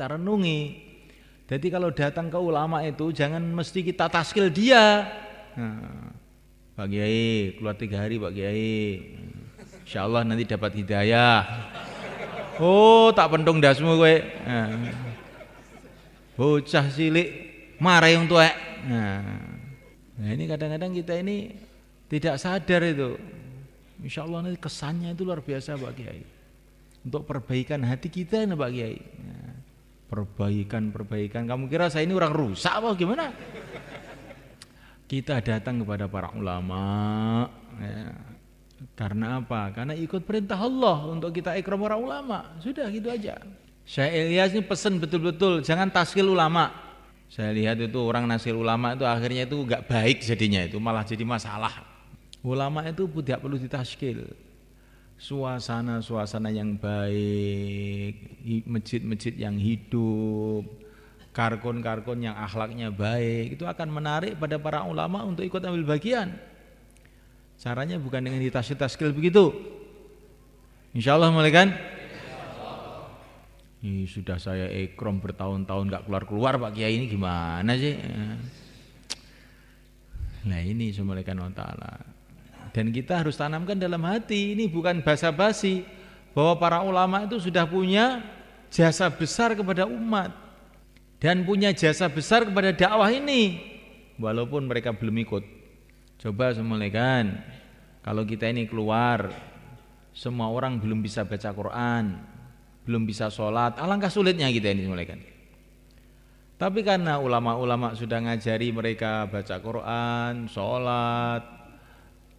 kita renungi. Jadi kalau datang ke ulama itu jangan mesti kita taskil dia. bagi Pak Kiai keluar tiga hari Pak Kiai, Insya Allah nanti dapat hidayah. Oh tak pentung dasmu semua Nah, bocah cilik marah yang tua. Nah, nah ini kadang-kadang kita ini tidak sadar itu. Insya Allah nanti kesannya itu luar biasa Pak Kiai untuk perbaikan hati kita ini Pak Kiai. Nah, perbaikan perbaikan kamu kira saya ini orang rusak apa gimana kita datang kepada para ulama ya. karena apa karena ikut perintah Allah untuk kita ikram orang ulama sudah gitu aja saya Ilyas ini pesen betul-betul jangan taskil ulama saya lihat itu orang nasil ulama itu akhirnya itu nggak baik jadinya itu malah jadi masalah ulama itu tidak perlu ditaskil suasana-suasana yang baik, masjid-masjid yang hidup, karkon-karkon yang akhlaknya baik, itu akan menarik pada para ulama untuk ikut ambil bagian. Caranya bukan dengan hitas taskil begitu. Insya Allah mulai kan? Ini sudah saya ekrom bertahun-tahun nggak keluar-keluar Pak Kiai ini gimana sih? Eh. Nah ini semulaikan Allah Ta'ala dan kita harus tanamkan dalam hati ini bukan basa-basi bahwa para ulama itu sudah punya jasa besar kepada umat dan punya jasa besar kepada dakwah ini walaupun mereka belum ikut coba semulaikan kalau kita ini keluar semua orang belum bisa baca Quran belum bisa sholat alangkah sulitnya kita ini semulaikan tapi karena ulama-ulama sudah ngajari mereka baca Quran, sholat,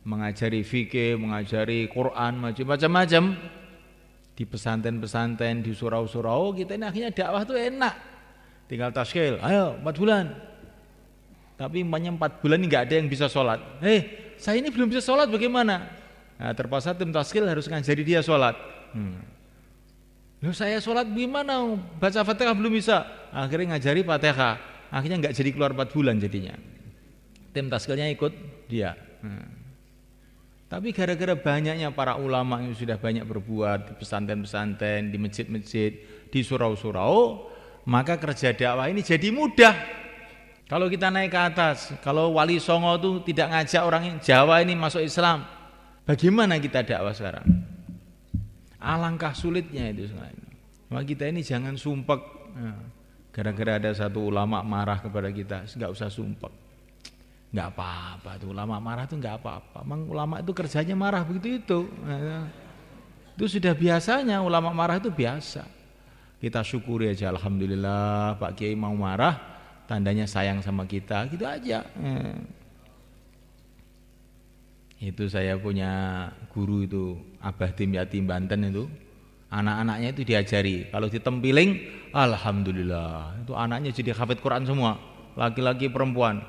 mengajari fikih, mengajari Quran, macam-macam di pesantren-pesantren, di surau-surau kita ini akhirnya dakwah tuh enak. Tinggal taskil, ayo empat bulan. Tapi banyak empat bulan ini nggak ada yang bisa sholat. Eh, saya ini belum bisa sholat bagaimana? Nah, terpaksa tim taskil harus ngajari dia sholat. Hmm. Loh saya sholat gimana? Baca fatihah belum bisa. Akhirnya ngajari fatihah. Akhirnya nggak jadi keluar empat bulan jadinya. Tim taskilnya ikut dia. Hmm. Tapi gara-gara banyaknya para ulama yang sudah banyak berbuat di pesantren-pesantren, di masjid-masjid, di surau-surau, maka kerja dakwah ini jadi mudah. Kalau kita naik ke atas, kalau wali songo itu tidak ngajak orang Jawa ini masuk Islam, bagaimana kita dakwah sekarang? Alangkah sulitnya itu sekarang. Maka kita ini jangan sumpek. Nah, gara-gara ada satu ulama marah kepada kita, nggak usah sumpek nggak apa-apa tuh ulama marah tuh nggak apa-apa memang ulama itu kerjanya marah begitu itu itu sudah biasanya ulama marah itu biasa kita syukuri aja alhamdulillah Pak Kiai mau marah tandanya sayang sama kita gitu aja itu saya punya guru itu Abah Tim Yatim Banten itu anak-anaknya itu diajari kalau ditempiling alhamdulillah itu anaknya jadi hafid Quran semua laki-laki perempuan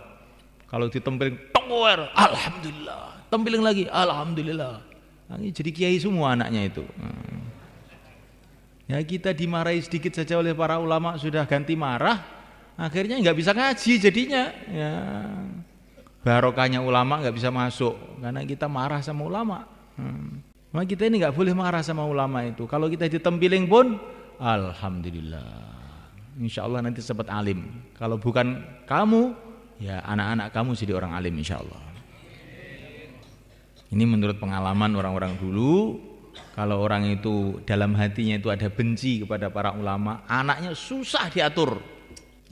kalau ditempeling, tower, alhamdulillah. Tempiling lagi, alhamdulillah. Nah, ini jadi kiai semua anaknya itu. Ya kita dimarahi sedikit saja oleh para ulama sudah ganti marah, akhirnya nggak bisa ngaji jadinya. Ya. Barokahnya ulama nggak bisa masuk karena kita marah sama ulama. Hmm. Nah, kita ini nggak boleh marah sama ulama itu. Kalau kita ditempiling pun, alhamdulillah. Insya Allah nanti sempat alim. Kalau bukan kamu, ya anak-anak kamu jadi orang alim insya Allah ini menurut pengalaman orang-orang dulu kalau orang itu dalam hatinya itu ada benci kepada para ulama anaknya susah diatur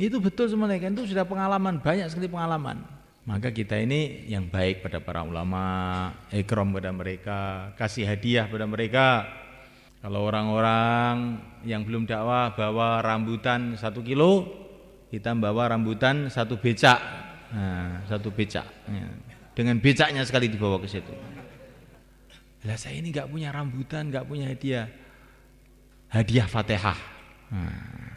itu betul sebenarnya, kan? itu sudah pengalaman banyak sekali pengalaman maka kita ini yang baik pada para ulama ikram pada mereka kasih hadiah pada mereka kalau orang-orang yang belum dakwah bawa rambutan satu kilo kita bawa rambutan satu becak Nah, satu becak. Dengan becaknya sekali dibawa ke situ. Lah saya ini nggak punya rambutan, nggak punya hadiah. Hadiah Fatihah. Nah,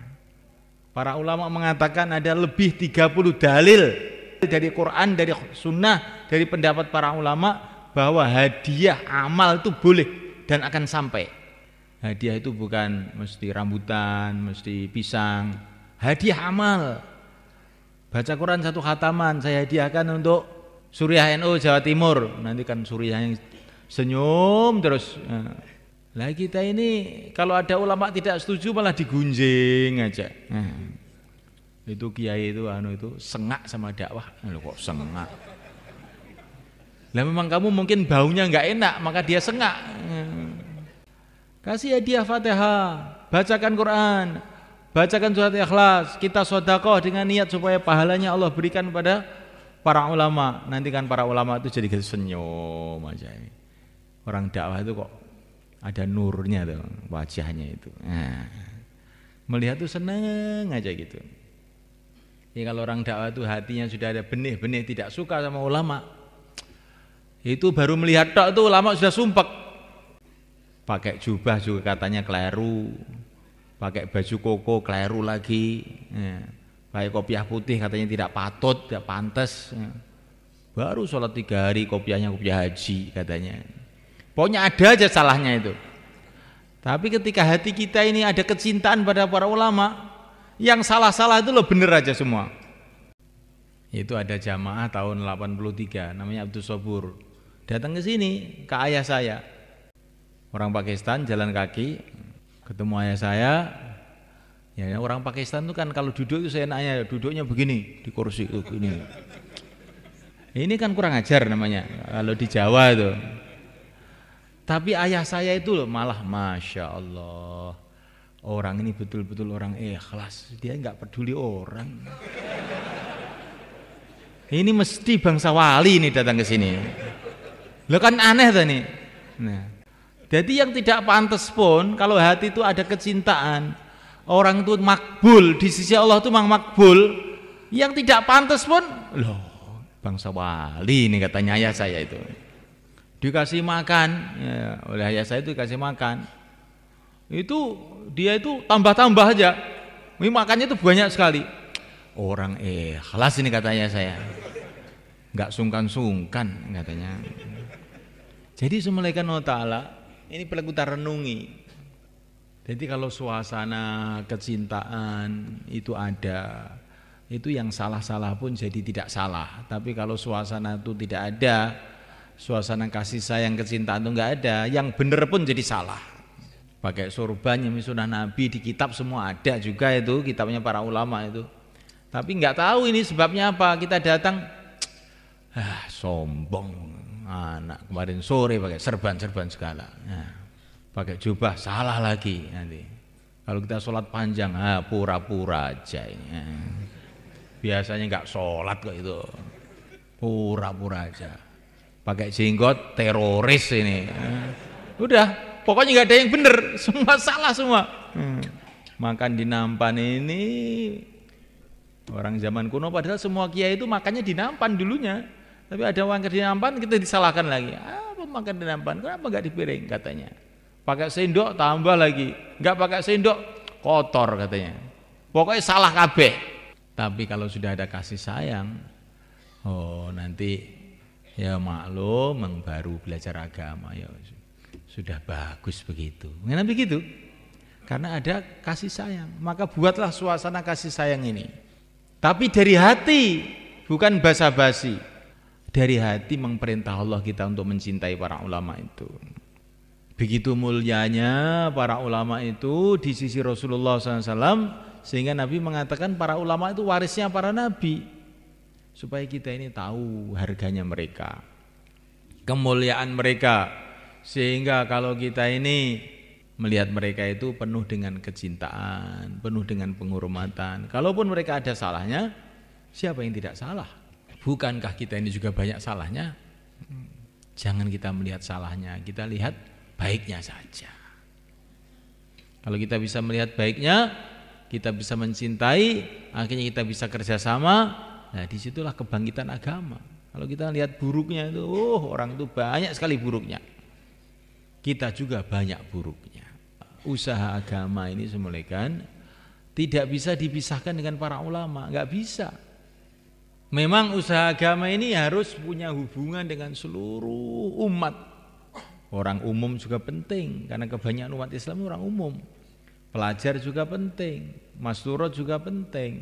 para ulama mengatakan ada lebih 30 dalil dari Quran, dari sunnah, dari pendapat para ulama bahwa hadiah amal itu boleh dan akan sampai. Hadiah itu bukan mesti rambutan, mesti pisang. Hadiah amal Baca Quran satu khataman saya hadiahkan untuk Suriah NU Jawa Timur. Nanti kan Suriah yang senyum terus. Nah, lah kita ini kalau ada ulama tidak setuju malah digunjing aja. Nah, itu kiai itu anu itu sengak sama dakwah. lo kok sengak? Lah memang kamu mungkin baunya nggak enak maka dia sengak. Nah, kasih hadiah Fatihah, bacakan Quran, Bacakan surat ikhlas, kita sodakoh dengan niat supaya pahalanya Allah berikan pada para ulama. Nanti kan para ulama itu jadi senyum aja. Orang dakwah itu kok ada nurnya tuh wajahnya itu. Nah, melihat tuh seneng aja gitu. ini kalau orang dakwah itu hatinya sudah ada benih-benih tidak suka sama ulama, itu baru melihat tok itu ulama sudah sumpek. Pakai jubah juga katanya keliru, pakai baju koko keliru lagi ya. pakai kopiah putih katanya tidak patut tidak pantas ya. baru sholat tiga hari kopiahnya kopiah haji katanya pokoknya ada aja salahnya itu tapi ketika hati kita ini ada kecintaan pada para ulama yang salah-salah itu lo bener aja semua itu ada jamaah tahun 83 namanya Abdul Sobur datang ke sini ke ayah saya orang Pakistan jalan kaki ketemu ayah saya ya, ya orang Pakistan tuh kan kalau duduk itu saya nanya duduknya begini di kursi itu ini, ini kan kurang ajar namanya kalau di Jawa itu tapi ayah saya itu loh malah masya Allah orang ini betul-betul orang ikhlas dia nggak peduli orang ini mesti bangsa wali nih datang ke sini lo kan aneh tadi nah jadi yang tidak pantas pun kalau hati itu ada kecintaan, orang itu makbul di sisi Allah itu memang makbul. Yang tidak pantas pun loh bangsa wali ini katanya ayah saya itu dikasih makan ya, oleh ayah saya itu dikasih makan itu dia itu tambah-tambah aja ini makannya itu banyak sekali orang eh kelas ini katanya saya nggak sungkan-sungkan katanya jadi semulaikan Allah Ta'ala ini perlu kita renungi. Jadi kalau suasana kecintaan itu ada, itu yang salah-salah pun jadi tidak salah. Tapi kalau suasana itu tidak ada, suasana kasih sayang kecintaan itu enggak ada, yang benar pun jadi salah. Pakai sorban yang sunnah Nabi di kitab semua ada juga itu kitabnya para ulama itu. Tapi enggak tahu ini sebabnya apa kita datang ah, sombong anak ah, kemarin sore pakai serban-serban segala ya. pakai jubah salah lagi nanti kalau kita sholat panjang ah pura-pura aja ini ya. biasanya nggak sholat kok itu pura-pura aja pakai jenggot teroris ini ya. udah pokoknya nggak ada yang benar semua salah semua hmm. makan di nampan ini orang zaman kuno padahal semua kiai itu makannya di nampan dulunya tapi ada uang kerdil nampan kita disalahkan lagi. Apa makan di nampan? Kenapa nggak dipiring katanya? Pakai sendok tambah lagi. Nggak pakai sendok kotor katanya. Pokoknya salah kabeh. Tapi kalau sudah ada kasih sayang, oh nanti ya maklum yang baru belajar agama ya sudah bagus begitu. Mengapa begitu. Karena ada kasih sayang, maka buatlah suasana kasih sayang ini. Tapi dari hati, bukan basa-basi dari hati memperintah Allah kita untuk mencintai para ulama itu. Begitu mulianya para ulama itu di sisi Rasulullah SAW sehingga Nabi mengatakan para ulama itu warisnya para nabi supaya kita ini tahu harganya mereka, kemuliaan mereka sehingga kalau kita ini melihat mereka itu penuh dengan kecintaan, penuh dengan penghormatan. Kalaupun mereka ada salahnya, siapa yang tidak salah? Bukankah kita ini juga banyak salahnya? Jangan kita melihat salahnya, kita lihat baiknya saja. Kalau kita bisa melihat baiknya, kita bisa mencintai, akhirnya kita bisa kerjasama. Nah, disitulah kebangkitan agama. Kalau kita lihat buruknya itu, oh orang itu banyak sekali buruknya. Kita juga banyak buruknya. Usaha agama ini semulaikan tidak bisa dipisahkan dengan para ulama, nggak bisa. Memang usaha agama ini harus punya hubungan dengan seluruh umat. Orang umum juga penting karena kebanyakan umat Islam orang umum. Pelajar juga penting, mas turut juga penting,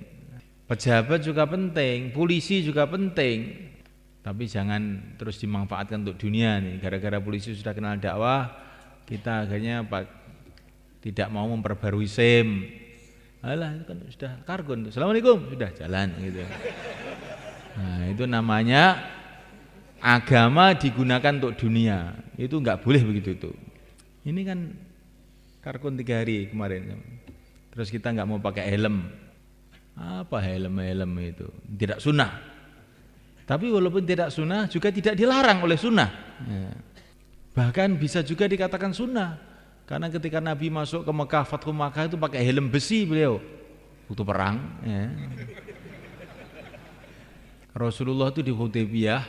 pejabat juga penting, polisi juga penting. Tapi jangan terus dimanfaatkan untuk dunia nih. Gara-gara polisi sudah kenal dakwah, kita akhirnya pak, tidak mau memperbarui SIM. Alah, itu kan sudah kargon. Assalamualaikum, sudah jalan gitu. Nah, itu namanya agama digunakan untuk dunia. Itu enggak boleh begitu itu. Ini kan karkun tiga hari kemarin. Terus kita enggak mau pakai helm. Apa helm-helm itu? Tidak sunnah. Tapi walaupun tidak sunnah juga tidak dilarang oleh sunnah. Ya. Bahkan bisa juga dikatakan sunnah. Karena ketika Nabi masuk ke Mekah, Fatwa Mekah itu pakai helm besi beliau. Waktu perang. Ya Rasulullah itu di Hudaybiyah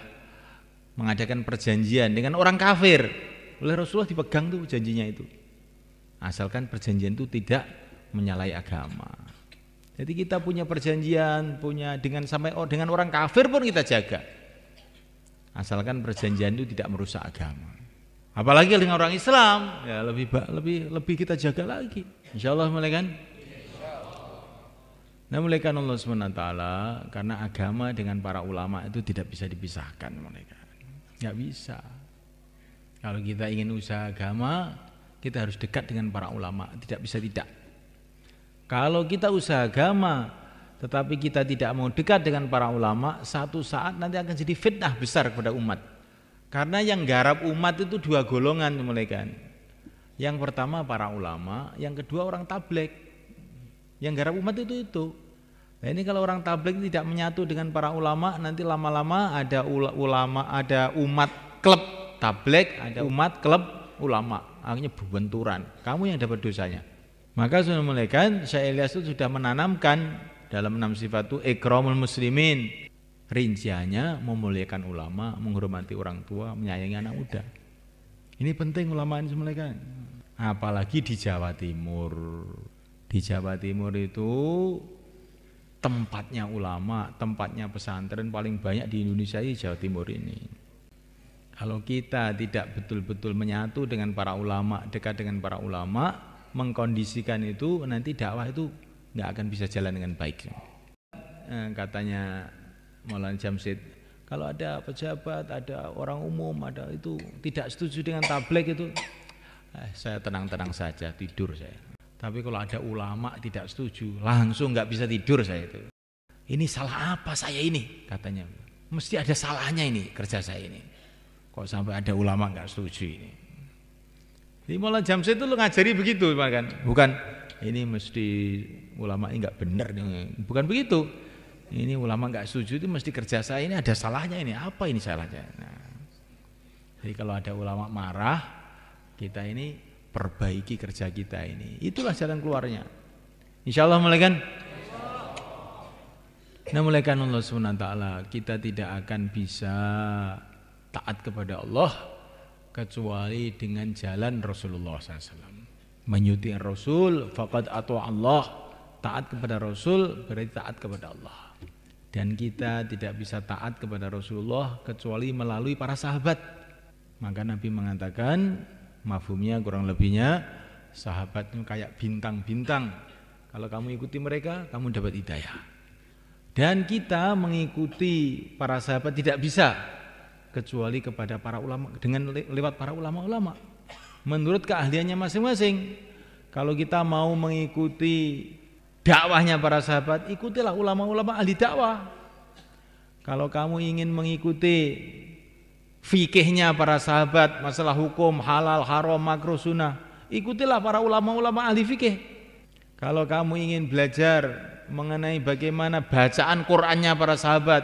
mengadakan perjanjian dengan orang kafir. Oleh Rasulullah dipegang tuh janjinya itu. Asalkan perjanjian itu tidak menyalahi agama. Jadi kita punya perjanjian, punya dengan sampai oh, dengan orang kafir pun kita jaga. Asalkan perjanjian itu tidak merusak agama. Apalagi dengan orang Islam, ya lebih lebih lebih kita jaga lagi. Insya Allah, kan? Nah mulaikan Allah SWT, karena agama dengan para ulama itu tidak bisa dipisahkan mereka. Tidak bisa. Kalau kita ingin usaha agama, kita harus dekat dengan para ulama, tidak bisa tidak. Kalau kita usaha agama, tetapi kita tidak mau dekat dengan para ulama, satu saat nanti akan jadi fitnah besar kepada umat. Karena yang garap umat itu dua golongan mereka. Yang pertama para ulama, yang kedua orang tablek. Yang garap umat itu itu. Nah ini kalau orang tablik tidak menyatu dengan para ulama, nanti lama-lama ada ulama, ada umat klub tablik, ada umat klub ulama, akhirnya berbenturan. Kamu yang dapat dosanya. Maka sunnah mulaikan Syekh Ilyas itu sudah menanamkan dalam enam sifat itu ikramul muslimin. Rinciannya memuliakan ulama, menghormati orang tua, menyayangi anak muda. Ini penting ulama ini mulaikan. Apalagi di Jawa Timur. Di Jawa Timur itu tempatnya ulama, tempatnya pesantren paling banyak di Indonesia ini Jawa Timur ini. Kalau kita tidak betul-betul menyatu dengan para ulama, dekat dengan para ulama, mengkondisikan itu nanti dakwah itu nggak akan bisa jalan dengan baik. Eh, katanya Maulana Jamsid, kalau ada pejabat, ada orang umum, ada itu tidak setuju dengan tablet itu, eh, saya tenang-tenang saja tidur saya. Tapi kalau ada ulama tidak setuju, langsung nggak bisa tidur saya itu. Ini salah apa saya ini? Katanya, mesti ada salahnya ini kerja saya ini. Kok sampai ada ulama nggak setuju ini? Di malam jam saya itu lo ngajari begitu, kan? Bukan ini mesti ulama ini nggak benar, bukan begitu. Ini ulama nggak setuju itu mesti kerja saya ini ada salahnya ini. Apa ini salahnya? Nah, jadi kalau ada ulama marah, kita ini perbaiki kerja kita ini. Itulah jalan keluarnya. Insya nah, Allah malaikat. Nah malaikat Allah SWT kita tidak akan bisa taat kepada Allah kecuali dengan jalan Rasulullah SAW. Menyuti Rasul, fakat atau Allah taat kepada Rasul berarti taat kepada Allah. Dan kita tidak bisa taat kepada Rasulullah kecuali melalui para sahabat. Maka Nabi mengatakan mafumnya kurang lebihnya sahabat itu kayak bintang-bintang kalau kamu ikuti mereka kamu dapat hidayah dan kita mengikuti para sahabat tidak bisa kecuali kepada para ulama dengan lewat para ulama-ulama menurut keahliannya masing-masing kalau kita mau mengikuti dakwahnya para sahabat ikutilah ulama-ulama ahli dakwah kalau kamu ingin mengikuti fikihnya para sahabat, masalah hukum halal, haram, makruh, sunnah. Ikutilah para ulama-ulama ahli fikih. Kalau kamu ingin belajar mengenai bagaimana bacaan Qur'annya para sahabat,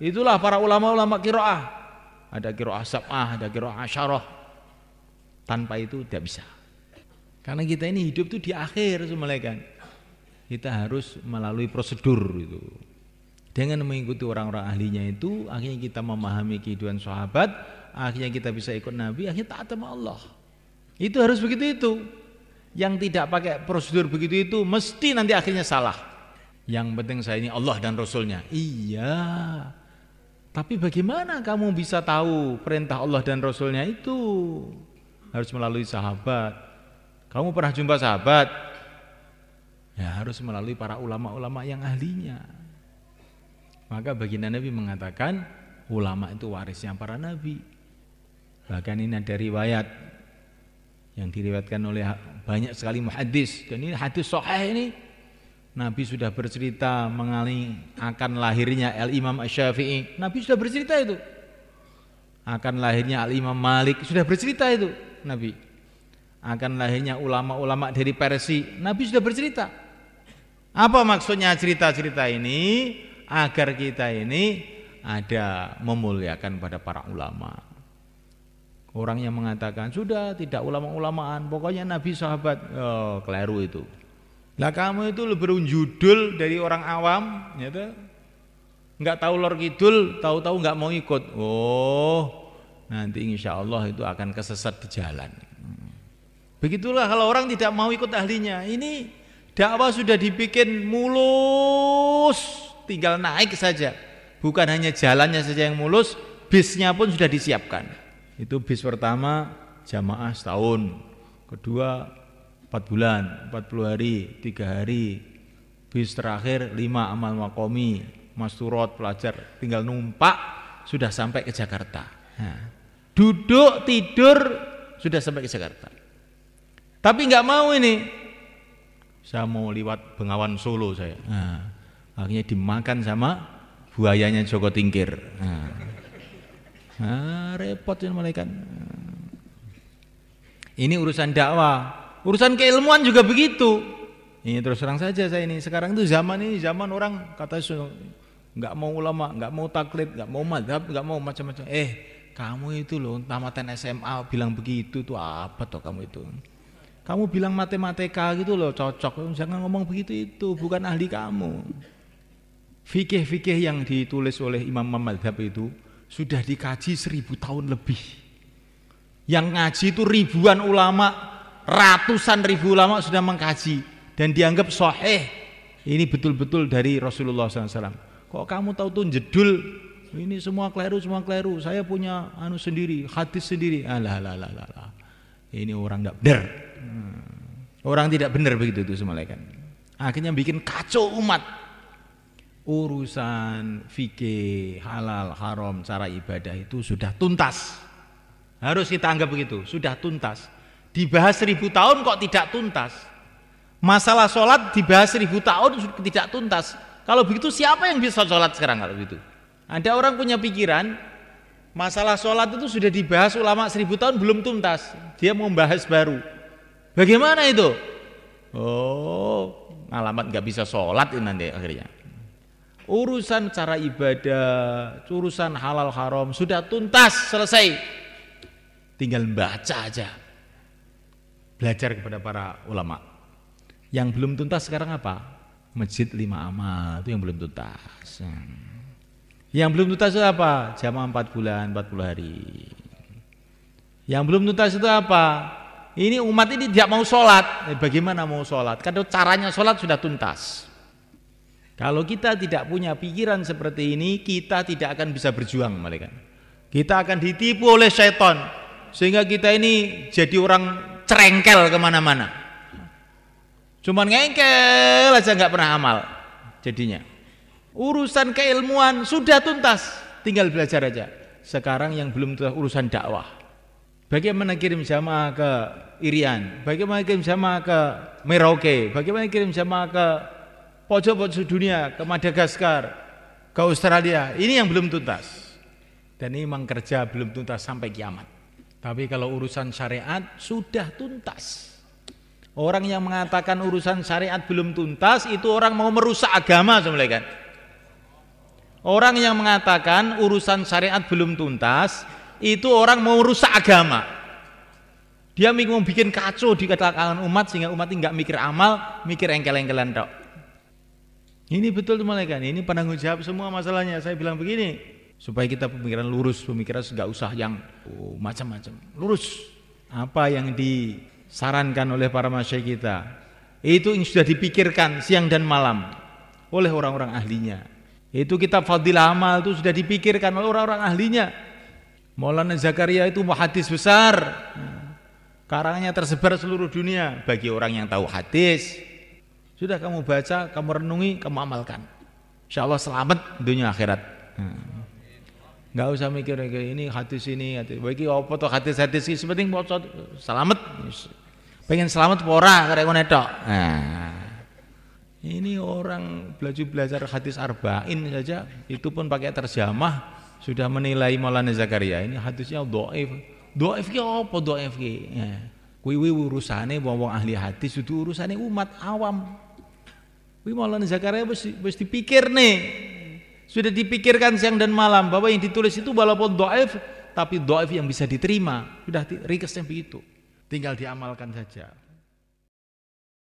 itulah para ulama-ulama kiroah. Ada kiroah sab'ah, ada kiroah asyarah. Tanpa itu tidak bisa. Karena kita ini hidup tuh di akhir kan Kita harus melalui prosedur itu. Dengan mengikuti orang-orang ahlinya itu, akhirnya kita memahami kehidupan sahabat, akhirnya kita bisa ikut Nabi, akhirnya taat sama Allah. Itu harus begitu itu. Yang tidak pakai prosedur begitu itu, mesti nanti akhirnya salah. Yang penting saya ini Allah dan Rasulnya. Iya. Tapi bagaimana kamu bisa tahu perintah Allah dan Rasulnya itu? Harus melalui sahabat. Kamu pernah jumpa sahabat? Ya harus melalui para ulama-ulama yang ahlinya. Maka baginda Nabi mengatakan ulama itu warisnya para nabi. Bahkan ini ada riwayat yang diriwayatkan oleh banyak sekali muhadis dan ini hadis sahih ini Nabi sudah bercerita mengenai akan lahirnya Al Imam syafii Nabi sudah bercerita itu. Akan lahirnya Al Imam Malik sudah bercerita itu Nabi. Akan lahirnya ulama-ulama dari Persia. Nabi sudah bercerita. Apa maksudnya cerita-cerita ini? agar kita ini ada memuliakan pada para ulama. Orang yang mengatakan sudah tidak ulama-ulamaan, pokoknya nabi sahabat oh, keliru itu. Lah kamu itu lebih berunjudul dari orang awam, gitu. nggak tahu lor kidul, tahu-tahu nggak mau ikut. Oh, nanti insya Allah itu akan kesesat di jalan. Begitulah kalau orang tidak mau ikut ahlinya. Ini dakwah sudah dibikin mulus tinggal naik saja. Bukan hanya jalannya saja yang mulus, bisnya pun sudah disiapkan. Itu bis pertama jamaah setahun, kedua empat bulan, empat puluh hari, tiga hari, bis terakhir lima amal makomi, masurot pelajar tinggal numpak sudah sampai ke Jakarta. duduk tidur sudah sampai ke Jakarta. Tapi nggak mau ini, saya mau lewat Bengawan Solo saya. Nah, akhirnya dimakan sama buayanya Joko Tingkir nah. Nah, repot ini malaikat ini urusan dakwah urusan keilmuan juga begitu ini terus terang saja saya ini sekarang itu zaman ini zaman orang kata nggak mau ulama nggak mau taklid nggak mau madhab nggak mau macam-macam eh kamu itu loh tamatan SMA bilang begitu tuh apa toh kamu itu kamu bilang matematika gitu loh cocok jangan ngomong begitu itu bukan ahli kamu Fikih-fikih yang ditulis oleh Imam Mamadhab itu sudah dikaji seribu tahun lebih. Yang ngaji itu ribuan ulama, ratusan ribu ulama sudah mengkaji dan dianggap soheh. Ini betul-betul dari Rasulullah SAW. Kok kamu tahu tuh jedul? Ini semua keliru, semua keliru. Saya punya anu sendiri, hadis sendiri. Alah, ah, alah, alah, alah. Ini orang tidak benar. Hmm. Orang tidak benar begitu itu semalekan. Akhirnya bikin kacau umat urusan fikih halal haram cara ibadah itu sudah tuntas harus kita anggap begitu sudah tuntas dibahas seribu tahun kok tidak tuntas masalah sholat dibahas seribu tahun tidak tuntas kalau begitu siapa yang bisa sholat sekarang kalau begitu ada orang punya pikiran masalah sholat itu sudah dibahas ulama seribu tahun belum tuntas dia mau membahas baru bagaimana itu oh alamat nggak bisa sholat ini nanti akhirnya Urusan cara ibadah, urusan halal haram sudah tuntas, selesai. Tinggal baca aja. Belajar kepada para ulama. Yang belum tuntas sekarang apa? Masjid lima amal itu yang belum tuntas. Yang belum tuntas itu apa? Jamaah empat bulan, empat puluh hari. Yang belum tuntas itu apa? Ini umat ini tidak mau sholat. Eh, bagaimana mau sholat? Karena caranya sholat sudah tuntas. Kalau kita tidak punya pikiran seperti ini, kita tidak akan bisa berjuang, malaikat. Kita akan ditipu oleh setan sehingga kita ini jadi orang cerengkel kemana-mana. Cuman ngengkel aja nggak pernah amal jadinya. Urusan keilmuan sudah tuntas, tinggal belajar aja. Sekarang yang belum tuntas urusan dakwah. Bagaimana kirim jamaah ke Irian? Bagaimana kirim jamaah ke Merauke? Bagaimana kirim jamaah ke pojok-pojok dunia, ke Madagaskar, ke Australia. Ini yang belum tuntas. Dan ini memang kerja belum tuntas sampai kiamat. Tapi kalau urusan syariat sudah tuntas. Orang yang mengatakan urusan syariat belum tuntas itu orang mau merusak agama sebenarnya kan. Orang yang mengatakan urusan syariat belum tuntas itu orang mau merusak agama. Dia mau bikin kacau di kalangan umat sehingga umat ini nggak mikir amal, mikir engkel-engkelan dok. Ini betul malaikat, ini penanggung jawab semua masalahnya. Saya bilang begini, supaya kita pemikiran lurus, pemikiran nggak usah yang oh, macam-macam, lurus. Apa yang disarankan oleh para masyai kita, itu yang sudah dipikirkan siang dan malam oleh orang-orang ahlinya. Itu kitab Fadilah Amal itu sudah dipikirkan oleh orang-orang ahlinya. Maulana Zakaria itu hadis besar, karangnya tersebar seluruh dunia bagi orang yang tahu hadis, sudah kamu baca, kamu renungi, kamu amalkan. Insya Allah selamat dunia akhirat. Hmm. Gak usah mikir ini hati sini, hati. Bagi apa tuh hati hati sih sepenting mau selamat. Pengen selamat pora karek netok. Nah. Ini orang belajar belajar hadis arba'in saja, itu pun pakai terjemah sudah menilai Maulana Zakaria. Ini hadisnya doa Doif ya apa doif ki? Ya kuwi urusane wong-wong ahli hadis itu urusane umat awam kuwi Maulana Zakaria wis wis dipikir nih sudah dipikirkan siang dan malam bahwa yang ditulis itu walaupun doaif tapi doaif yang bisa diterima sudah ringkasnya begitu tinggal diamalkan saja